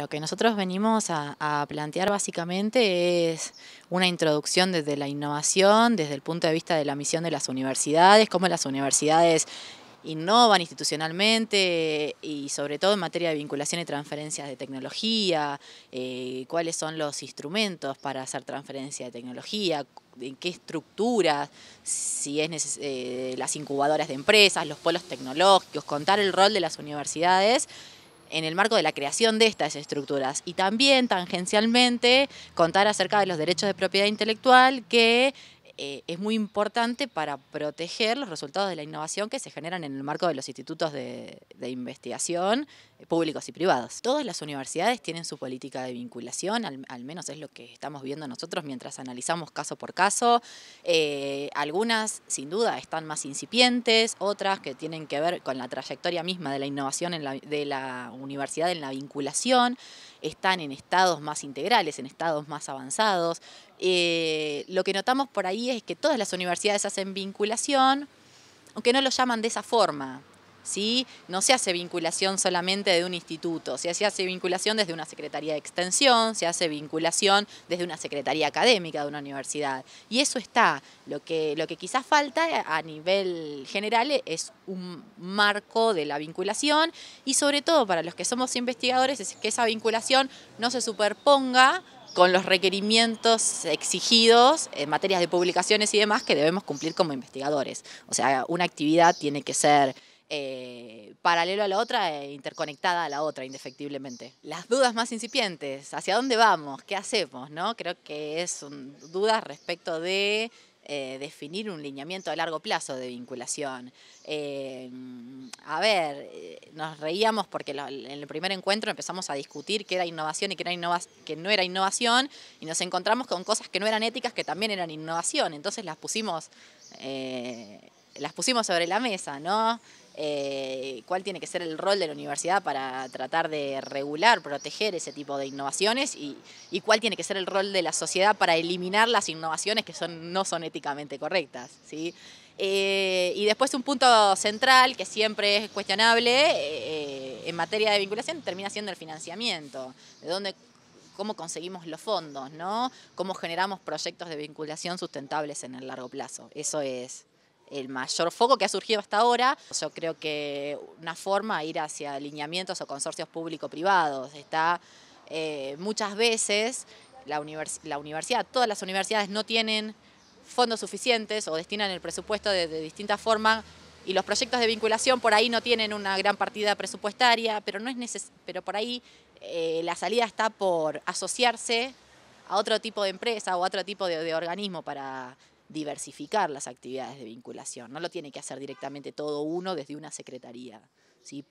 lo que nosotros venimos a, plantear básicamente es una introducción desde la innovación, desde el punto de vista de la misión de las universidades, cómo las universidades innovan institucionalmente y sobre todo en materia de vinculación y transferencias de tecnología, eh, cuáles son los instrumentos para hacer transferencia de tecnología, en qué estructuras, si es eh, las incubadoras de empresas, los polos tecnológicos, contar el rol de las universidades en el marco de la creación de estas estructuras y también tangencialmente contar acerca de los derechos de propiedad intelectual que eh, es muy importante para proteger los resultados de la innovación que se generan en el marco de los institutos de, investigación eh, públicos y privados. Todas las universidades tienen su política de vinculación, al, menos es lo que estamos viendo nosotros mientras analizamos caso por caso. Eh, algunas, sin duda, están más incipientes, otras que tienen que ver con la trayectoria misma de la innovación en de la universidad en la vinculación, están en estados más integrales, en estados más avanzados, eh, lo que notamos por ahí es que todas las universidades hacen vinculación, aunque no lo llaman de esa forma. ¿sí? No se hace vinculación solamente de un instituto, se hace vinculación desde una secretaría de extensión, se hace vinculación desde una secretaría académica de una universidad. Y eso está. Lo que, lo que quizás falta a nivel general es un marco de la vinculación y sobre todo para los que somos investigadores es que esa vinculación no se superponga con los requerimientos exigidos en materias de publicaciones y demás que debemos cumplir como investigadores. O sea, una actividad tiene que ser eh, paralelo a la otra e interconectada a la otra, indefectiblemente. Las dudas más incipientes, ¿hacia dónde vamos? ¿Qué hacemos? ¿no? Creo que es dudas respecto de eh, definir un lineamiento a largo plazo de vinculación. Eh, a ver, eh, nos reíamos porque en el primer encuentro empezamos a discutir qué era innovación y qué, no era innovación y nos encontramos con cosas que no eran éticas que también eran innovación. Entonces las pusimos las pusimos sobre la mesa, ¿no? Eh, cuál tiene que ser el rol de la universidad para tratar de regular, proteger ese tipo de innovaciones y, cuál tiene que ser el rol de la sociedad para eliminar las innovaciones que son, no son éticamente correctas. ¿sí? Eh, y después un punto central que siempre es cuestionable eh, en materia de vinculación termina siendo el financiamiento, de dónde cómo conseguimos los fondos, ¿no? Cómo generamos proyectos de vinculación sustentables en el largo plazo. Eso es el mayor foco que ha surgido hasta ahora. Yo creo que una forma de ir hacia alineamientos o consorcios público-privados está eh, muchas veces la, universidad, todas las universidades no tienen fondos suficientes o destinan el presupuesto de, distinta distintas formas y los proyectos de vinculación por ahí no tienen una gran partida presupuestaria, pero, no es pero por ahí eh, la salida está por asociarse a otro tipo de empresa o a otro tipo de organismo para diversificar las actividades de vinculación. No lo tiene que hacer directamente todo uno desde una secretaría. ¿sí?